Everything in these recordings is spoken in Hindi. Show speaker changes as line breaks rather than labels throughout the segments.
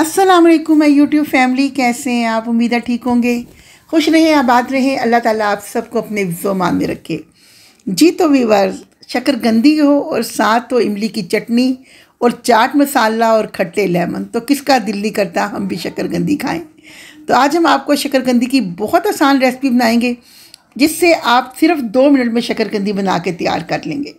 अस्सलाम वालेकुम मैं यूट्यूब फैमिली कैसे हैं आप उम्मीद है ठीक होंगे खुश रहें आबाद रहें अल्लाह ताला आप सबको अपने जोमान में रखे जी तो वीवर गंदी हो और साथ हो तो इमली की चटनी और चाट मसाला और खट्टे लेमन तो किसका दिल नहीं करता हम भी शक्करगंदी खाएँ तो आज हम आपको गंदी की बहुत आसान रेसिपी बनाएंगे जिससे आप सिर्फ दो मिनट में शक्करकंदी बना के तैयार कर लेंगे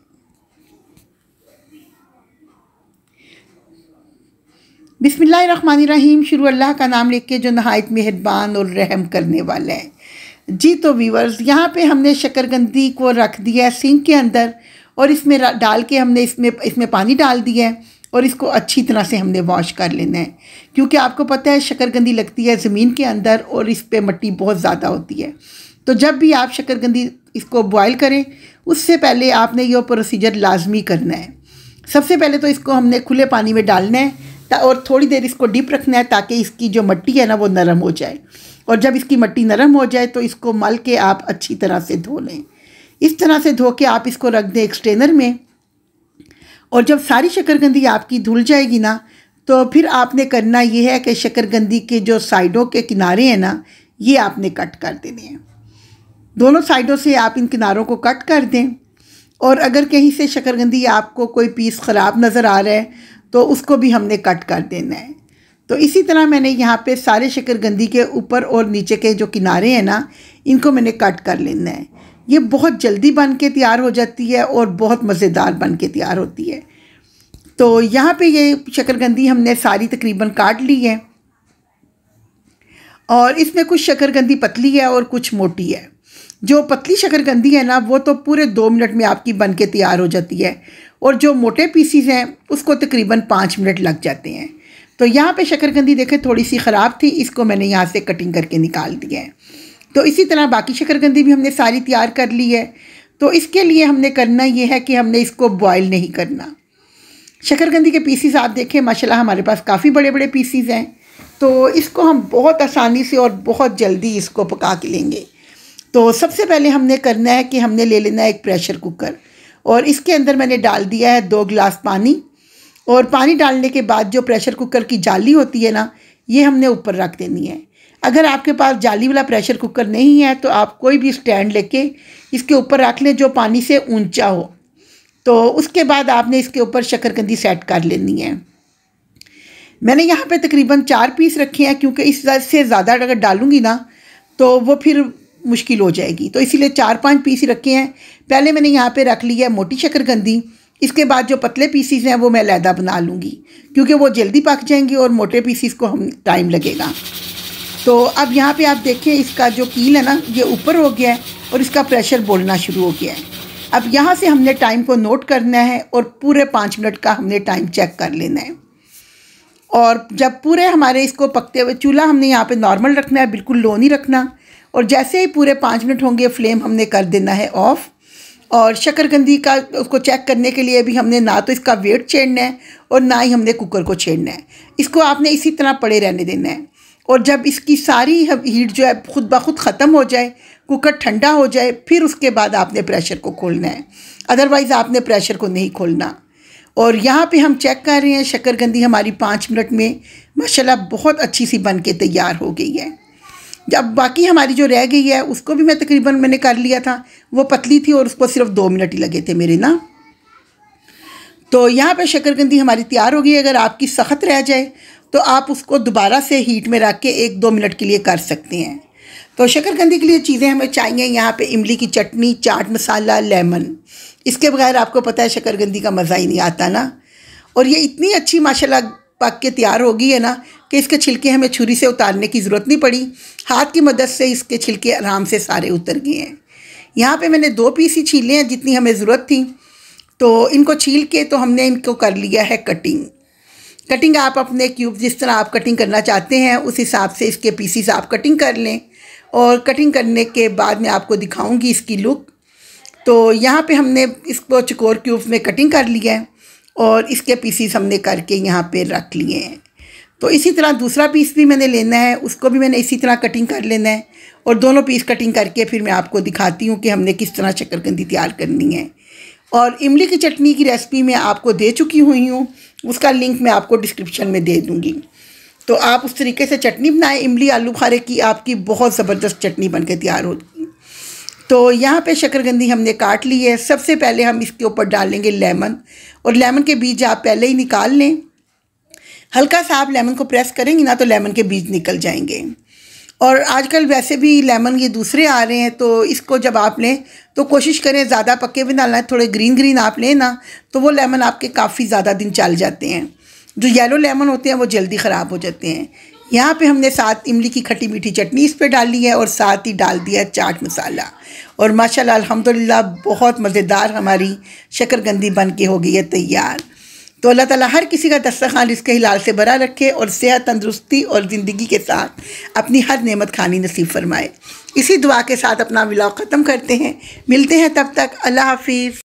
बिसमीम शुरू अल्लाह का नाम लिख के जो नहायत मेहरबान और रहम करने वाला है जी तो वीवर्स यहाँ पे हमने शकरगंदी को रख दिया है सिंक के अंदर और इसमें डाल के हमने इसमें इसमें पानी डाल दिया है और इसको अच्छी तरह से हमने वॉश कर लेना है क्योंकि आपको पता है शकरगंदी लगती है ज़मीन के अंदर और इस पर मट्टी बहुत ज़्यादा होती है तो जब भी आप शकरगंदी इसको बॉयल करें उससे पहले आपने ये प्रोसीजर लाजमी करना है सबसे पहले तो इसको हमने खुले पानी में डालना है और थोड़ी देर इसको डिप रखना है ताकि इसकी जो मट्टी है ना वो नरम हो जाए और जब इसकी मट्टी नरम हो जाए तो इसको मल के आप अच्छी तरह से धो लें इस तरह से धो के आप इसको रख दें एक स्ट्रेनर में और जब सारी शकरकंदी आपकी धुल जाएगी ना तो फिर आपने करना ये है कि शक्करगंदी के जो साइडों के किनारे हैं ना ये आपने कट कर देने हैं दोनों साइडों से आप इन किनारों को कट कर दें और अगर कहीं से शक्करगंदी आपको कोई पीस ख़राब नज़र आ रहा है तो उसको भी हमने कट कर देना है तो इसी तरह मैंने यहाँ पे सारे शकरगंदी के ऊपर और नीचे के जो किनारे हैं ना इनको मैंने कट कर लेना है ये बहुत जल्दी बन के तैयार हो जाती है और बहुत मज़ेदार बन के तैयार होती है तो यहाँ पे ये शकरगंदी हमने सारी तकरीबन काट ली है और इसमें कुछ शकरगंदी पतली है और कुछ मोटी है जो पतली शकरगंदी है ना वो तो पूरे दो मिनट में आपकी बन के तैयार हो जाती है और जो मोटे पीसीज़ हैं उसको तकरीबन पाँच मिनट लग जाते हैं तो यहाँ पे शकरकंदी देखें थोड़ी सी ख़राब थी इसको मैंने यहाँ से कटिंग करके निकाल दिया है तो इसी तरह बाकी शकरकंदी भी हमने सारी तैयार कर ली है तो इसके लिए हमने करना ये है कि हमने इसको बॉयल नहीं करना शकरकंदी के पीसीज़ आप देखें माशाल्लाह हमारे पास काफ़ी बड़े बड़े पीसीज़ हैं तो इसको हम बहुत आसानी से और बहुत जल्दी इसको पका के लेंगे तो सबसे पहले हमने करना है कि हमने ले लेना है एक प्रेशर कुकर और इसके अंदर मैंने डाल दिया है दो गिलास पानी और पानी डालने के बाद जो प्रेशर कुकर की जाली होती है ना ये हमने ऊपर रख देनी है अगर आपके पास जाली वाला प्रेशर कुकर नहीं है तो आप कोई भी स्टैंड लेके इसके ऊपर रख लें जो पानी से ऊंचा हो तो उसके बाद आपने इसके ऊपर शक्करकंदी सेट कर लेनी है मैंने यहाँ पे तकरीबन चार पीस रखे हैं क्योंकि इस से ज़्यादा अगर डालूँगी ना तो वो फिर मुश्किल हो जाएगी तो इसीलिए चार पांच पीस रखे हैं पहले मैंने यहाँ पे रख लिया है मोटी शक्करकंदी इसके बाद जो पतले पीसीस हैं वो मैं लैदा बना लूँगी क्योंकि वो जल्दी पक जाएंगे और मोटे पीसीस को हम टाइम लगेगा तो अब यहाँ पे आप देखें इसका जो कील है ना ये ऊपर हो गया है और इसका प्रेशर बोलना शुरू हो गया है अब यहाँ से हमने टाइम को नोट करना है और पूरे पाँच मिनट का हमने टाइम चेक कर लेना है और जब पूरे हमारे इसको पकते हुए चूल्हा हमने यहाँ पे नॉर्मल रखना है बिल्कुल लो नहीं रखना और जैसे ही पूरे पाँच मिनट होंगे फ्लेम हमने कर देना है ऑफ़ और शकरकंदी का उसको चेक करने के लिए भी हमने ना तो इसका वेट छेड़ना है और ना ही हमने कुकर को छेड़ना है इसको आपने इसी तरह पड़े रहने देना है और जब इसकी सारी हीट जो है खुद ब खुद ख़त्म हो जाए कुकर ठंडा हो जाए फिर उसके बाद आपने प्रेशर को खोलना है अदरवाइज़ आपने प्रेशर को नहीं खोलना और यहाँ पे हम चेक कर रहे हैं शक्करगंदी हमारी पाँच मिनट में माशाल्लाह बहुत अच्छी सी बन के तैयार हो गई है जब बाकी हमारी जो रह गई है उसको भी मैं तकरीबन मैंने कर लिया था वो पतली थी और उसको सिर्फ दो मिनट ही लगे थे मेरे ना तो यहाँ पर शक्करकंदी हमारी तैयार हो गई अगर आपकी सख्त रह जाए तो आप उसको दोबारा से हीट में रख के एक दो मिनट के लिए कर सकते हैं तो शक्करकंदी के लिए चीज़ें हमें चाहिए यहाँ पे इमली की चटनी चाट मसाला लेमन इसके बगैर आपको पता है शक्करकंदी का मज़ा ही नहीं आता ना और ये इतनी अच्छी माशाल्लाह पक के तैयार हो गई है ना कि इसके छिलके हमें छुरी से उतारने की ज़रूरत नहीं पड़ी हाथ की मदद से इसके छिलके आराम से सारे उतर गए हैं यहाँ पे मैंने दो पीस ही छीले हैं जितनी हमें ज़रूरत थी तो इनको छील के तो हमने इनको कर लिया है कटिंग कटिंग आप अपने क्यूब जिस तरह आप कटिंग करना चाहते हैं उस हिसाब से इसके पीसीस आप कटिंग कर लें और कटिंग करने के बाद मैं आपको दिखाऊंगी इसकी लुक तो यहाँ पे हमने इसको चकोर क्यूब्स में कटिंग कर लिया है और इसके पीसीस हमने करके यहाँ पे रख लिए हैं तो इसी तरह दूसरा पीस भी मैंने लेना है उसको भी मैंने इसी तरह कटिंग कर लेना है और दोनों पीस कटिंग करके फिर मैं आपको दिखाती हूँ कि हमने किस तरह शक्करकंदी तैयार करनी है और इमली की चटनी की रेसिपी मैं आपको दे चुकी हुई हूँ उसका लिंक मैं आपको डिस्क्रिप्शन में दे दूँगी तो आप उस तरीके से चटनी बनाएं इमली आलू खारे की आपकी बहुत ज़बरदस्त चटनी बनकर तैयार होगी तो यहाँ पे शकरकंदी हमने काट ली है सबसे पहले हम इसके ऊपर डालेंगे लेमन और लेमन के बीज आप पहले ही निकाल लें हल्का सा आप लेमन को प्रेस करेंगे ना तो लेमन के बीज निकल जाएंगे और आजकल वैसे भी लेमन ये दूसरे आ रहे हैं तो इसको जब आप लें तो कोशिश करें ज़्यादा पक्के भी डालना है थोड़े ग्रीन ग्रीन आप लें ना तो वो लेमन आपके काफ़ी ज़्यादा दिन चल जाते हैं जो येलो लेमन होते हैं वो जल्दी ख़राब हो जाते हैं यहाँ पे हमने साथ इमली की खट्टी मीठी चटनी इस पर डाली है और साथ ही डाल दिया चाट मसाला और माशाल्लाह अल्हम्दुलिल्लाह बहुत मज़ेदार हमारी शक्करगंदी बन के हो गई है तैयार तो अल्लाह ताला हर किसी का दस्तखान इसके हिलाल से बरा रखे और सेहत तंदरुस्ती और ज़िंदगी के साथ अपनी हर नेमत खानी नसीब फरमाए इसी दुआ के साथ अपना मिलाव ख़त्म करते हैं मिलते हैं तब तक अल्लाह हाफिज़